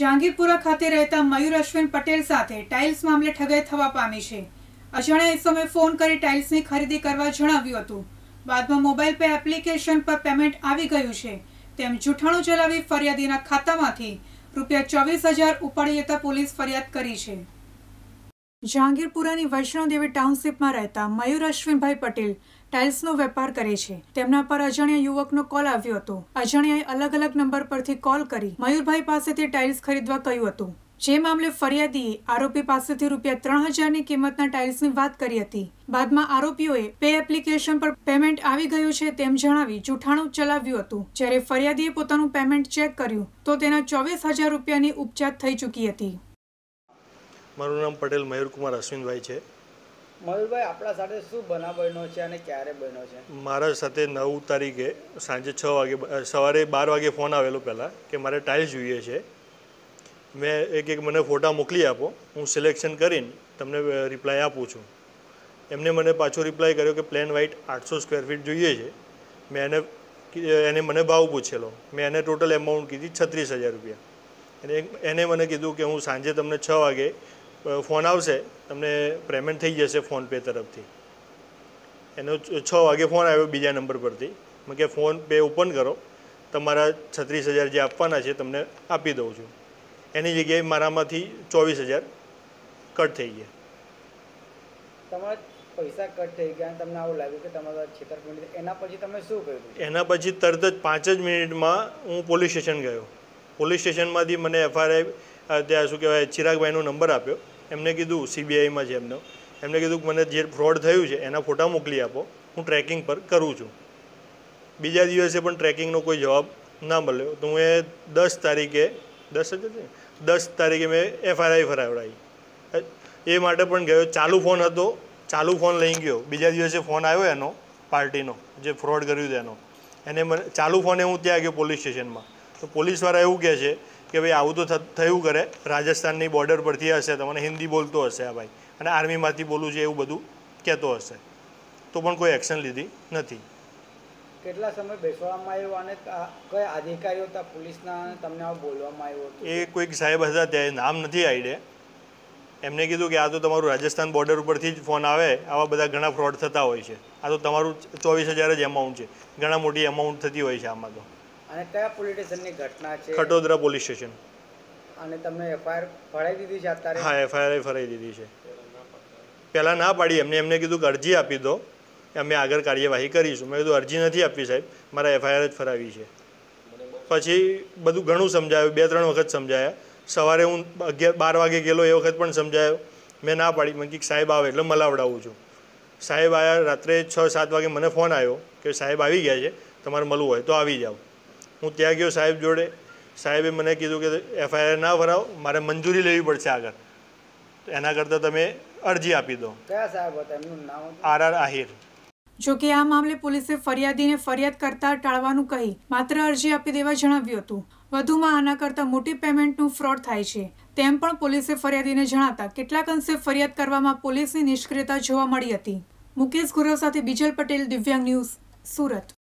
જહાંગીરપુરા ખાતે રહેતા મયુર અશ્વિન પટેલ સાથે ટાઇલ્સ મામલે ઠગાઈ થવા પામી છે અજાણ્યા એ સમયે ફોન કરી ટાઇલ્સની ખરીદી કરવા જણાવ્યું હતું બાદમાં મોબાઈલ પે એપ્લિકેશન પર પેમેન્ટ આવી ગયું છે તેમ જૂઠાણું ચલાવી ફરિયાદીના ખાતામાંથી રૂપિયા ચોવીસ હજાર ઉપાડી જતા પોલીસ ફરિયાદ કરી છે જહાંગીરપુરાની વૈષ્ણવદેવી ટાઉનશીપમાં રહેતા મયુર અશ્વિનભાઈ પટેલ ટાઇલ્સનો વેપાર કરે છે તેમના પર અજાણ્યા યુવકનો કોલ આવ્યો હતો અજાણ્યાએ અલગ અલગ નંબર પરથી કોલ કરી મયુરભાઈ પાસેથી ટાઇલ્સ ખરીદવા કહ્યું હતું જે મામલે ફરિયાદીએ આરોપી પાસેથી રૂપિયા ત્રણ હજારની કિંમતના ટાઇલ્સની વાત કરી હતી બાદમાં આરોપીઓએ પે એપ્લિકેશન પર પેમેન્ટ આવી ગયું છે તેમ જણાવી જૂઠાણું ચલાવ્યું હતું જ્યારે ફરિયાદીએ પોતાનું પેમેન્ટ ચેક કર્યું તો તેના ચોવીસ હજાર રૂપિયાની ઉપચાર થઈ ચૂકી હતી મારું નામ પટેલ મયુરકુમાર અશ્વિનભાઈ છે મયુરભાઈ આપણા સાથે શું બનાવ બન્યો છે અને ક્યારે બન્યો છે મારા સાથે નવ તારીખે સાંજે છ વાગે સવારે બાર વાગે ફોન આવેલો પહેલાં કે મારે ટાઇલ્સ જોઈએ છે મેં એક એક મને ફોટા મોકલી આપો હું સિલેક્શન કરીને તમને રિપ્લાય આપું છું એમને મને પાછો રિપ્લાય કર્યો કે પ્લેન વ્હાઇટ આઠસો સ્ક્વેર ફીટ જોઈએ છે મેં એને એને મને ભાવ પૂછેલો મેં એને ટોટલ એમાઉન્ટ કીધી છત્રીસ હજાર રૂપિયા અને એને મને કીધું કે હું સાંજે તમને છ વાગે ફોન આવશે તમને પેમેન્ટ થઈ જશે ફોનપે તરફથી એનો છ વાગે ફોન આવ્યો બીજા નંબર પરથી મેં કે ફોન પે ઓપન કરો તમારા છત્રીસ હજાર જે આપવાના છે તમને આપી દઉં છું એની જગ્યાએ મારામાંથી ચોવીસ હજાર કટ થઈ ગયા તમારા પૈસા કટ થઈ ગયા તમને પછી તમે શું કર્યું એના પછી તરત જ પાંચ જ મિનિટમાં હું પોલીસ સ્ટેશન ગયો પોલીસ સ્ટેશનમાંથી મને એફઆરઆઈ ત્યાં શું કહેવાય ચિરાગભાઈનો નંબર આપ્યો એમને કીધું સીબીઆઈમાં છે એમનો એમને કીધું કે મને જે ફ્રોડ થયું છે એના ફોટા મોકલી આપો હું ટ્રેકિંગ પર કરું છું બીજા દિવસે પણ ટ્રેકિંગનો કોઈ જવાબ ના મળ્યો તો હું એ દસ તારીખે દસ જ દસ તારીખે મેં એફઆરઆઈ ફરાવડાવી એ માટે પણ ગયો ચાલુ ફોન હતો ચાલુ ફોન લઈ ગયો બીજા દિવસે ફોન આવ્યો એનો પાર્ટીનો જે ફ્રોડ કર્યું હતું એનો એને મને ચાલુ ફોને હું ત્યાં ગયો પોલીસ સ્ટેશનમાં તો પોલીસવાળા એવું કહે છે કે ભાઈ આવું તો થયું કરે રાજસ્થાનની બોર્ડર પરથી હશે તમને હિન્દી બોલતો હશે આ ભાઈ અને આર્મીમાંથી બોલું છે એવું બધું કહેતો હશે તો પણ કોઈ એક્શન લીધી નથી કેટલા સમય બેસવામાં આવ્યો અને કયા અધિકારીઓ હતા પોલીસના તમને આવું બોલવામાં આવ્યો એ કોઈક સાહેબ હતા ત્યાં નામ નથી આઈડિયા એમને કીધું કે આ તો તમારું રાજસ્થાન બોર્ડર ઉપરથી જ ફોન આવે આવા બધા ઘણા ફ્રોડ થતા હોય છે આ તો તમારું ચોવીસ હજાર જ એમાઉન્ટ છે ઘણા મોટી એમાઉન્ટ થતી હોય છે આમાં તો અને કયા પોલીસ સ્ટેશનની ઘટના છે ખટોદરા પોલીસ સ્ટેશન અને તમને એફઆઈઆર ફરાઈ દીધી છે અત્યારે હા એફઆઈઆર ફરાવી દીધી છે પહેલાં ના પાડી એમને એમને કીધું કે અરજી આપી દો અમે આગળ કાર્યવાહી કરીશું મેં કીધું અરજી નથી આપવી સાહેબ મારા એફઆઈઆર જ ફરાવી છે પછી બધું ઘણું સમજાયું બે ત્રણ વખત સમજાયા સવારે હું અગિયાર બાર વાગે ગયેલો એ વખત પણ સમજાયો મેં ના પાડી મને કીક સાહેબ આવે એટલે મલાવડાવું છું સાહેબ આવ્યા રાત્રે છ સાત વાગે મને ફોન આવ્યો કે સાહેબ આવી ગયા છે તમારે મળવું હોય તો આવી જાઓ હું ત્યાં ગયો સાહેબ જોડે સાહેબે મને કીધું કે એફઆઈઆર ના ભરાવો મારે મંજૂરી લેવી પડશે આગળ એના કરતાં તમે અરજી આપી દો સાહેબ આર આર આહિર જો કે આ મામલે પોલીસે ફરિયાદીને ફરિયાદ કરતા ટાળવાનું કહી માત્ર અરજી આપી દેવા જણાવ્યું હતું વધુમાં આના કરતાં મોટી પેમેન્ટનું ફ્રોડ થાય છે તેમ પણ પોલીસે ફરિયાદીને જણાતા કેટલાક અંશે ફરિયાદ કરવામાં પોલીસની નિષ્ક્રિયતા જોવા મળી હતી મુકેશ ગુરવ સાથે બીજલ પટેલ દિવ્યાંગ ન્યૂઝ સુરત